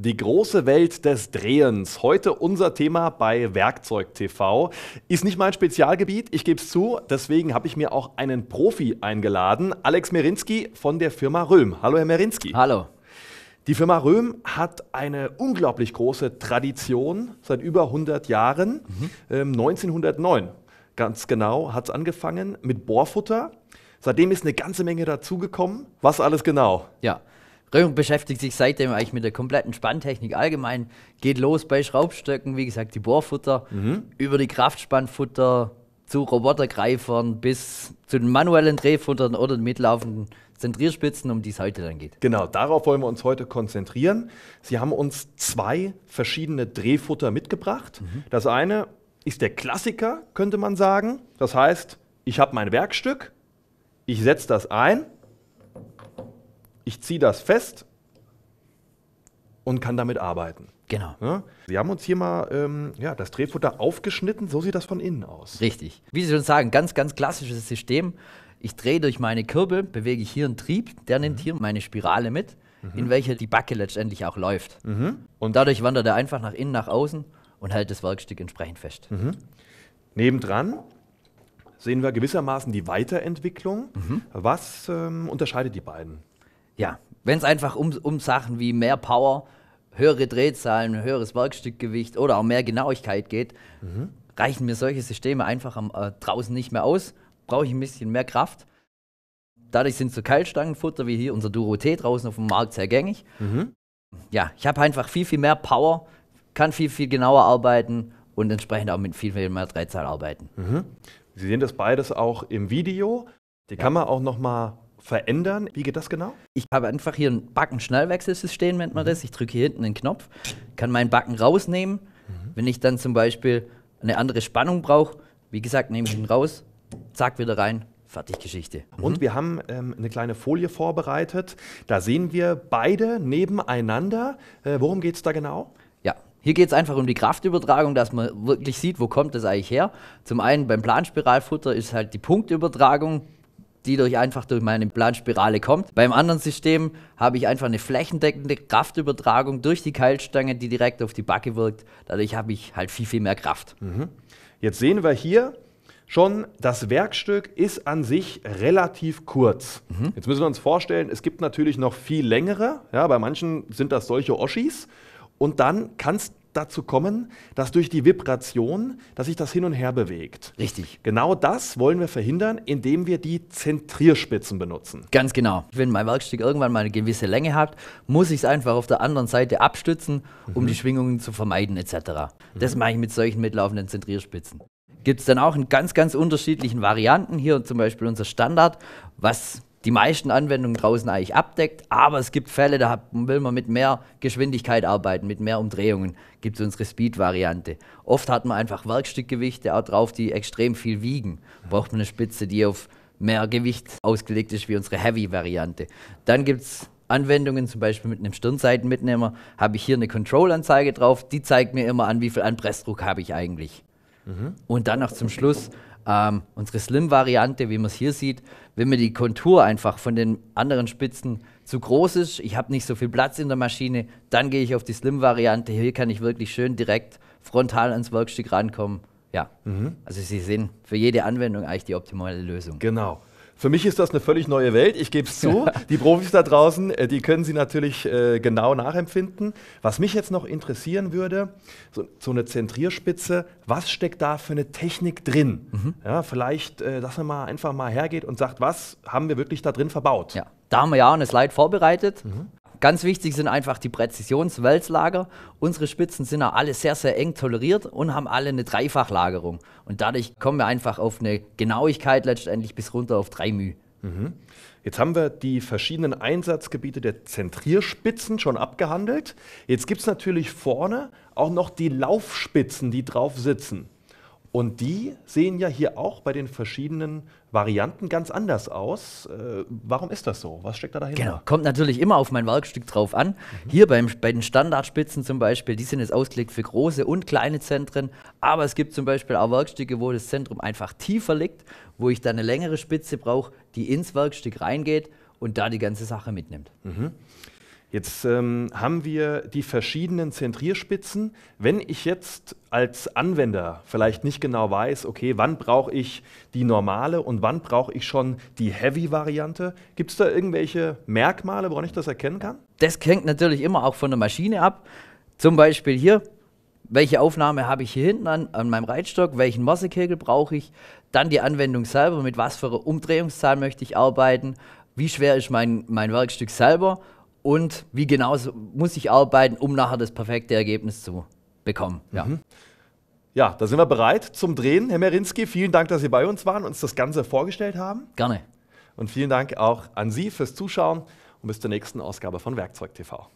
Die große Welt des Drehens. Heute unser Thema bei Werkzeug TV. Ist nicht mein Spezialgebiet, ich gebe es zu. Deswegen habe ich mir auch einen Profi eingeladen, Alex Merinski von der Firma Röhm. Hallo, Herr Merinski. Hallo. Die Firma Röhm hat eine unglaublich große Tradition seit über 100 Jahren. Mhm. 1909, ähm, ganz genau, hat es angefangen mit Bohrfutter. Seitdem ist eine ganze Menge dazugekommen. Was alles genau? Ja, Röhm beschäftigt sich seitdem eigentlich mit der kompletten Spanntechnik allgemein. Geht los bei Schraubstöcken, wie gesagt, die Bohrfutter, mhm. über die Kraftspannfutter zu Robotergreifern bis zu den manuellen Drehfuttern oder den mitlaufenden Zentrierspitzen, um die es heute dann geht. Genau, darauf wollen wir uns heute konzentrieren. Sie haben uns zwei verschiedene Drehfutter mitgebracht. Mhm. Das eine ist der Klassiker, könnte man sagen. Das heißt, ich habe mein Werkstück, ich setze das ein ich ziehe das fest und kann damit arbeiten. Genau. Ja? Sie haben uns hier mal ähm, ja, das Drehfutter aufgeschnitten, so sieht das von innen aus. Richtig. Wie Sie schon sagen, ganz, ganz klassisches System. Ich drehe durch meine Kurbel, bewege ich hier einen Trieb, der nimmt mhm. hier meine Spirale mit, mhm. in welche die Backe letztendlich auch läuft. Mhm. Und dadurch wandert er einfach nach innen, nach außen und hält das Werkstück entsprechend fest. Mhm. Nebendran sehen wir gewissermaßen die Weiterentwicklung. Mhm. Was ähm, unterscheidet die beiden? ja, wenn es einfach um, um Sachen wie mehr Power, höhere Drehzahlen, höheres Werkstückgewicht oder auch mehr Genauigkeit geht, mhm. reichen mir solche Systeme einfach am, äh, draußen nicht mehr aus. Brauche ich ein bisschen mehr Kraft. Dadurch sind so Keilstangenfutter wie hier unser Duro T draußen auf dem Markt sehr gängig. Mhm. Ja, ich habe einfach viel, viel mehr Power, kann viel, viel genauer arbeiten und entsprechend auch mit viel, viel mehr Drehzahl arbeiten. Mhm. Sie sehen das beides auch im Video. Die ja. kann man auch nochmal verändern. Wie geht das genau? Ich habe einfach hier ein Backen-Schnallwechselsystem, nennt man mhm. das. Ich drücke hier hinten den Knopf, kann meinen Backen rausnehmen. Mhm. Wenn ich dann zum Beispiel eine andere Spannung brauche, wie gesagt, nehme ich ihn raus, zack, wieder rein, Fertig Geschichte. Mhm. Und mhm. wir haben ähm, eine kleine Folie vorbereitet. Da sehen wir beide nebeneinander. Äh, worum geht es da genau? Ja, hier geht es einfach um die Kraftübertragung, dass man wirklich sieht, wo kommt das eigentlich her. Zum einen beim Planspiralfutter ist halt die Punktübertragung die durch einfach durch meine Planspirale kommt. Beim anderen System habe ich einfach eine flächendeckende Kraftübertragung durch die Keilstange, die direkt auf die Backe wirkt. Dadurch habe ich halt viel, viel mehr Kraft. Mhm. Jetzt sehen wir hier, schon, das Werkstück ist an sich relativ kurz. Mhm. Jetzt müssen wir uns vorstellen, es gibt natürlich noch viel längere. Ja, bei manchen sind das solche Oschis. Und dann kannst es dazu kommen, dass durch die Vibration, dass sich das hin und her bewegt. Richtig. Genau das wollen wir verhindern, indem wir die Zentrierspitzen benutzen. Ganz genau. Wenn mein Werkstück irgendwann mal eine gewisse Länge hat, muss ich es einfach auf der anderen Seite abstützen, um mhm. die Schwingungen zu vermeiden etc. Mhm. Das mache ich mit solchen mitlaufenden Zentrierspitzen. Gibt es dann auch in ganz, ganz unterschiedlichen Varianten. Hier zum Beispiel unser Standard, was die meisten Anwendungen draußen eigentlich abdeckt, aber es gibt Fälle, da will man mit mehr Geschwindigkeit arbeiten, mit mehr Umdrehungen, gibt es unsere Speed-Variante. Oft hat man einfach Werkstückgewichte auch drauf, die extrem viel wiegen. Braucht man eine Spitze, die auf mehr Gewicht ausgelegt ist, wie unsere Heavy-Variante. Dann gibt es Anwendungen, zum Beispiel mit einem Stirnseitenmitnehmer, habe ich hier eine Control-Anzeige drauf, die zeigt mir immer an, wie viel Anpressdruck habe ich eigentlich. Mhm. Und dann noch zum Schluss ähm, unsere Slim-Variante, wie man es hier sieht, wenn mir die Kontur einfach von den anderen Spitzen zu groß ist, ich habe nicht so viel Platz in der Maschine, dann gehe ich auf die Slim-Variante. Hier kann ich wirklich schön direkt frontal ans Werkstück rankommen. Ja, mhm. also Sie sehen für jede Anwendung eigentlich die optimale Lösung. Genau. Für mich ist das eine völlig neue Welt, ich gebe es zu. die Profis da draußen, äh, die können sie natürlich äh, genau nachempfinden. Was mich jetzt noch interessieren würde, so, so, eine Zentrierspitze, was steckt da für eine Technik drin? Mhm. Ja, vielleicht, äh, dass man mal einfach mal hergeht und sagt, was haben wir wirklich da drin verbaut? Ja. Da haben wir ja eine Slide vorbereitet. Mhm. Ganz wichtig sind einfach die Präzisionswälzlager. Unsere Spitzen sind ja alle sehr, sehr eng toleriert und haben alle eine Dreifachlagerung. Und dadurch kommen wir einfach auf eine Genauigkeit letztendlich bis runter auf 3 μ. Mhm. Jetzt haben wir die verschiedenen Einsatzgebiete der Zentrierspitzen schon abgehandelt. Jetzt gibt es natürlich vorne auch noch die Laufspitzen, die drauf sitzen. Und die sehen ja hier auch bei den verschiedenen Varianten ganz anders aus. Äh, warum ist das so? Was steckt da dahinter? Genau, kommt natürlich immer auf mein Werkstück drauf an. Mhm. Hier beim, bei den Standardspitzen zum Beispiel, die sind jetzt ausgelegt für große und kleine Zentren. Aber es gibt zum Beispiel auch Werkstücke, wo das Zentrum einfach tiefer liegt, wo ich dann eine längere Spitze brauche, die ins Werkstück reingeht und da die ganze Sache mitnimmt. Mhm. Jetzt ähm, haben wir die verschiedenen Zentrierspitzen. Wenn ich jetzt als Anwender vielleicht nicht genau weiß, okay, wann brauche ich die normale und wann brauche ich schon die Heavy-Variante, gibt es da irgendwelche Merkmale, woran ich das erkennen kann? Das hängt natürlich immer auch von der Maschine ab. Zum Beispiel hier, welche Aufnahme habe ich hier hinten an, an meinem Reitstock, welchen Morsekegel brauche ich, dann die Anwendung selber, mit was für einer Umdrehungszahl möchte ich arbeiten, wie schwer ist mein, mein Werkstück selber und wie genau muss ich arbeiten, um nachher das perfekte Ergebnis zu bekommen. Ja. Mhm. Ja, da sind wir bereit zum Drehen. Herr Merinski, vielen Dank, dass Sie bei uns waren und uns das Ganze vorgestellt haben. Gerne. Und vielen Dank auch an Sie fürs Zuschauen und bis zur nächsten Ausgabe von Werkzeug TV.